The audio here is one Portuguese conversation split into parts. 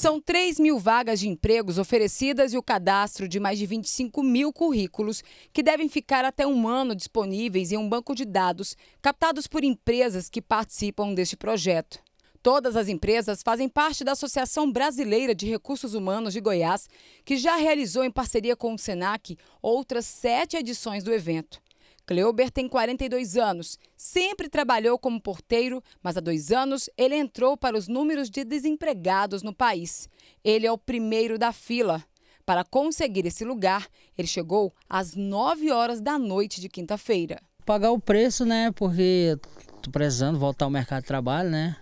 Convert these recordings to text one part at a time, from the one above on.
São 3 mil vagas de empregos oferecidas e o cadastro de mais de 25 mil currículos que devem ficar até um ano disponíveis em um banco de dados captados por empresas que participam deste projeto. Todas as empresas fazem parte da Associação Brasileira de Recursos Humanos de Goiás, que já realizou em parceria com o SENAC outras sete edições do evento. Kleuber tem 42 anos, sempre trabalhou como porteiro, mas há dois anos ele entrou para os números de desempregados no país. Ele é o primeiro da fila. Para conseguir esse lugar, ele chegou às 9 horas da noite de quinta-feira. Pagar o preço, né? Porque estou precisando voltar ao mercado de trabalho, né?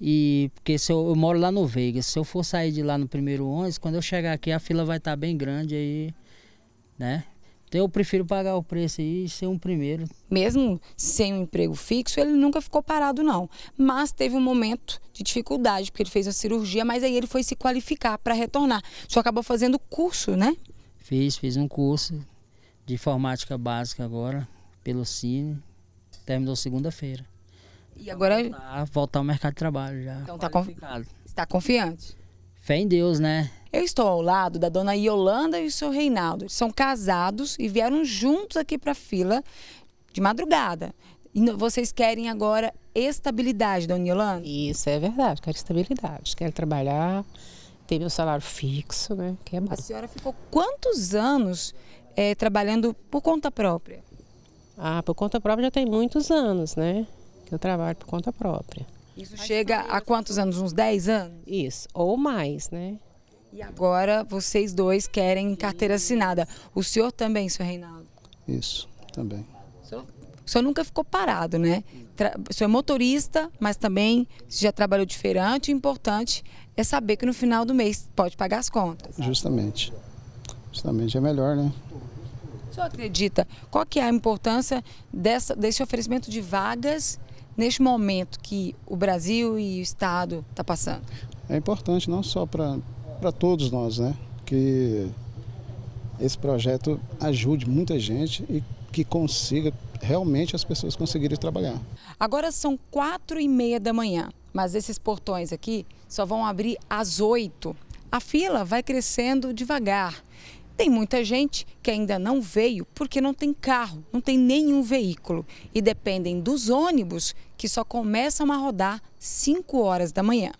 E porque se eu, eu moro lá no Veiga, se eu for sair de lá no primeiro 11, quando eu chegar aqui a fila vai estar tá bem grande aí, né? Então eu prefiro pagar o preço aí e ser um primeiro. Mesmo sem um emprego fixo, ele nunca ficou parado, não. Mas teve um momento de dificuldade, porque ele fez a cirurgia, mas aí ele foi se qualificar para retornar. Só acabou fazendo curso, né? Fiz, fiz um curso de informática básica agora, pelo Cine. Terminou segunda-feira. E agora. Voltar, voltar ao mercado de trabalho já. Então tá confiado. Está confiante? Fé em Deus, né? Eu estou ao lado da dona Yolanda e o seu Reinaldo. Eles são casados e vieram juntos aqui para a fila de madrugada. E vocês querem agora estabilidade, dona Yolanda? Isso, é verdade. Quero estabilidade. Quero trabalhar, ter meu salário fixo, né? Que é bom. A senhora ficou quantos anos é, trabalhando por conta própria? Ah, por conta própria já tem muitos anos, né? Que eu trabalho por conta própria. Isso chega a quantos anos? Uns 10 anos? Isso, ou mais, né? E agora vocês dois querem carteira assinada. O senhor também, senhor Reinaldo? Isso, também. O senhor, o senhor nunca ficou parado, né? Tra o senhor é motorista, mas também já trabalhou de feirante. O importante é saber que no final do mês pode pagar as contas. Justamente. Justamente é melhor, né? O senhor acredita? Qual que é a importância dessa, desse oferecimento de vagas neste momento que o Brasil e o Estado está passando? É importante não só para para todos nós, né? Que esse projeto ajude muita gente e que consiga realmente as pessoas conseguirem trabalhar. Agora são quatro e meia da manhã, mas esses portões aqui só vão abrir às oito. A fila vai crescendo devagar. Tem muita gente que ainda não veio porque não tem carro, não tem nenhum veículo e dependem dos ônibus que só começam a rodar 5 horas da manhã.